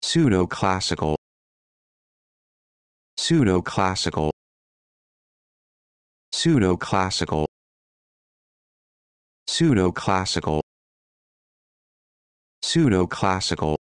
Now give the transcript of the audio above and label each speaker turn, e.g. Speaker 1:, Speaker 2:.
Speaker 1: pseudo classical pseudo classical pseudo classical pseudo classical pseudo classical